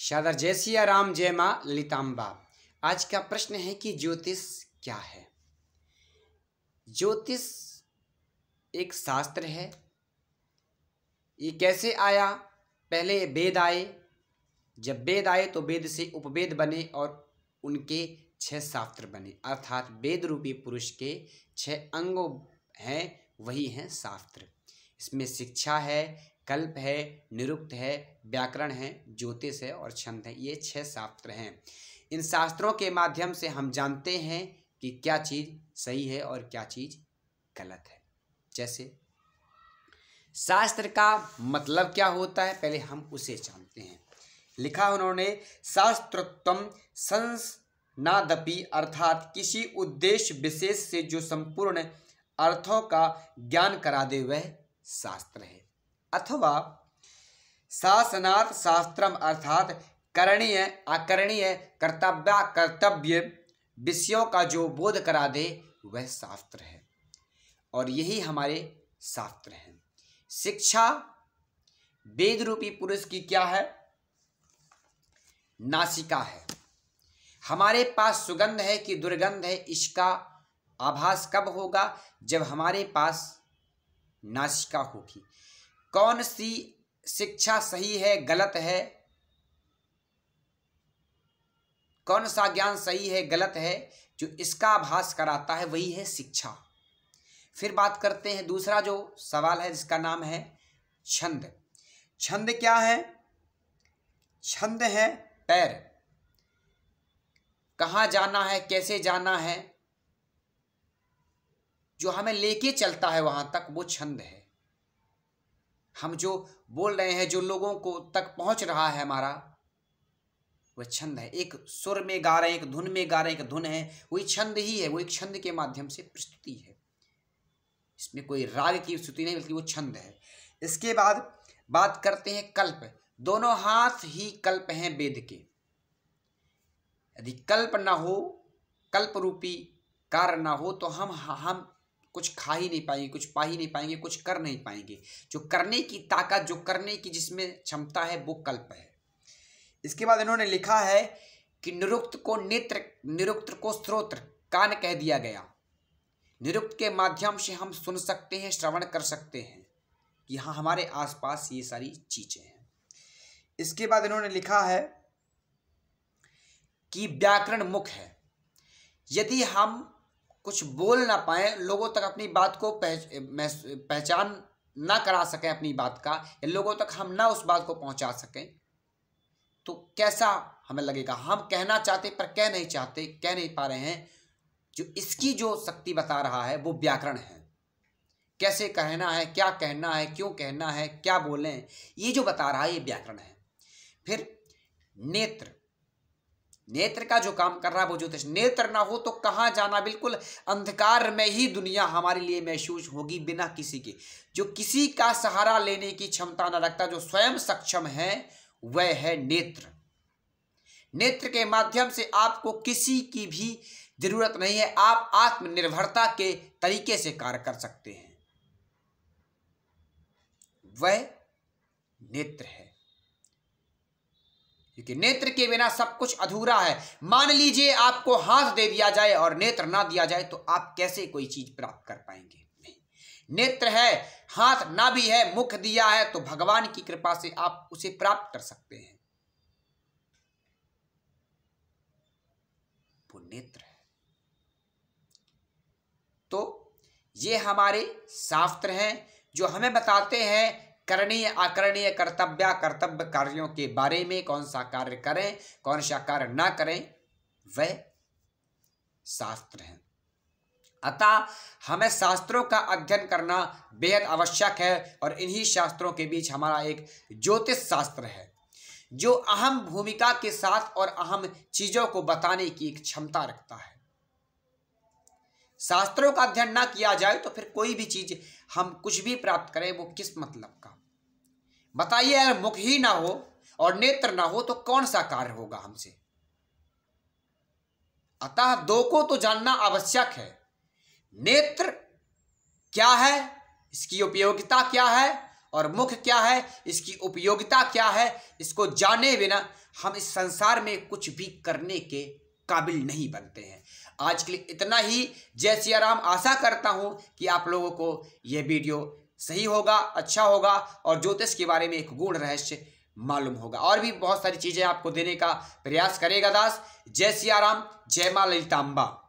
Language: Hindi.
शादर जय सिया राम जय माँ ललिताम्बा आज का प्रश्न है कि ज्योतिष क्या है ज्योतिष एक शास्त्र है ये कैसे आया पहले वेद आए जब वेद आए तो वेद से उपवेद बने और उनके छह शास्त्र बने अर्थात वेद रूपी पुरुष के छह अंगों हैं वही हैं शास्त्र इसमें शिक्षा है कल्प है निरुक्त है व्याकरण है ज्योतिष है और छंद है ये छह शास्त्र हैं इन शास्त्रों के माध्यम से हम जानते हैं कि क्या चीज़ सही है और क्या चीज़ गलत है जैसे शास्त्र का मतलब क्या होता है पहले हम उसे जानते हैं लिखा उन्होंने शास्त्रोत्तम संसनादपि अर्थात किसी उद्देश्य विशेष से जो संपूर्ण अर्थों का ज्ञान करा दे वह शास्त्र है अथवा शासनार्थ शास्त्र अर्थात करणीय आकरणीय कर्तव्य कर्तव्य विषयों का जो बोध करा दे वह शास्त्र है और यही हमारे शास्त्र हैं शिक्षा वेद रूपी पुरुष की क्या है नासिका है हमारे पास सुगंध है कि दुर्गंध है इसका आभास कब होगा जब हमारे पास नासिका होगी कौन सी शिक्षा सही है गलत है कौन सा ज्ञान सही है गलत है जो इसका आभास कराता है वही है शिक्षा फिर बात करते हैं दूसरा जो सवाल है जिसका नाम है छंद छंद क्या है छंद है पैर कहाँ जाना है कैसे जाना है जो हमें लेके चलता है वहां तक वो छंद है हम जो बोल रहे हैं जो लोगों को तक पहुंच रहा है हमारा वह छंद है एक सुर में गा रहे हैं एक धुन में गा रहे हैं एक धुन है वही छंद ही है वो एक छंद के माध्यम से प्रस्तुति है इसमें कोई राग की स्तुति नहीं बल्कि वो छंद है इसके बाद बात करते हैं कल्प दोनों हाथ ही कल्प हैं वेद के यदि कल्प ना हो कल्प रूपी कार्य ना हो तो हम हम कुछ खा ही नहीं पाएंगे कुछ पा ही नहीं पाएंगे कुछ कर नहीं पाएंगे जो करने की ताकत जो करने की जिसमें क्षमता है वो कल्प है इसके बाद इन्होंने लिखा है कि निरुक्त को नेत्र निरुक्त को स्रोत्र कान कह दिया गया निरुक्त के माध्यम से हम सुन सकते हैं श्रवण कर सकते हैं यहाँ हमारे आसपास ये सारी चीज़ें हैं इसके बाद इन्होंने लिखा है कि व्याकरण मुख है यदि हम कुछ बोल ना पाए लोगों तक अपनी बात को पहचान ना करा सकें अपनी बात का या लोगों तक हम ना उस बात को पहुंचा सकें तो कैसा हमें लगेगा हम कहना चाहते पर कह नहीं चाहते कह नहीं पा रहे हैं जो इसकी जो शक्ति बता रहा है वो व्याकरण है कैसे कहना है क्या कहना है क्यों कहना है क्या बोलें ये जो बता रहा है ये व्याकरण है फिर नेत्र नेत्र का जो काम कर रहा है वो ज्योतिष नेत्र ना हो तो कहाँ जाना बिल्कुल अंधकार में ही दुनिया हमारे लिए महसूस होगी बिना किसी के जो किसी का सहारा लेने की क्षमता न रखता जो स्वयं सक्षम है वह है नेत्र नेत्र के माध्यम से आपको किसी की भी जरूरत नहीं है आप आत्मनिर्भरता के तरीके से कार्य कर सकते हैं वह नेत्र है क्योंकि नेत्र के बिना सब कुछ अधूरा है मान लीजिए आपको हाथ दे दिया जाए और नेत्र ना दिया जाए तो आप कैसे कोई चीज प्राप्त कर पाएंगे नहीं नेत्र है हाथ ना भी है मुख दिया है तो भगवान की कृपा से आप उसे प्राप्त कर सकते हैं वो नेत्र है तो ये हमारे शास्त्र हैं जो हमें बताते हैं करणीय अकरणीय कर्तव्य कर्तव्य कार्यों के बारे में कौन सा कार्य करें कौन सा कार्य ना करें वह शास्त्र हैं अतः हमें शास्त्रों का अध्ययन करना बेहद आवश्यक है और इन्हीं शास्त्रों के बीच हमारा एक ज्योतिष शास्त्र है जो अहम भूमिका के साथ और अहम चीज़ों को बताने की एक क्षमता रखता है शास्त्रों का अध्ययन ना किया जाए तो फिर कोई भी चीज हम कुछ भी प्राप्त करें वो किस मतलब का बताइए अगर मुख ही ना हो और नेत्र ना हो तो कौन सा कार्य होगा हमसे अतः दो को तो जानना आवश्यक है नेत्र क्या है इसकी उपयोगिता क्या है और मुख क्या है इसकी उपयोगिता क्या है इसको जाने बिना हम इस संसार में कुछ भी करने के काबिल नहीं बनते हैं आज के लिए इतना ही जय सिया राम आशा करता हूँ कि आप लोगों को यह वीडियो सही होगा अच्छा होगा और ज्योतिष के बारे में एक गूढ़ रहस्य मालूम होगा और भी बहुत सारी चीज़ें आपको देने का प्रयास करेगा दास जय सिया राम जय माँ ललिताम्बा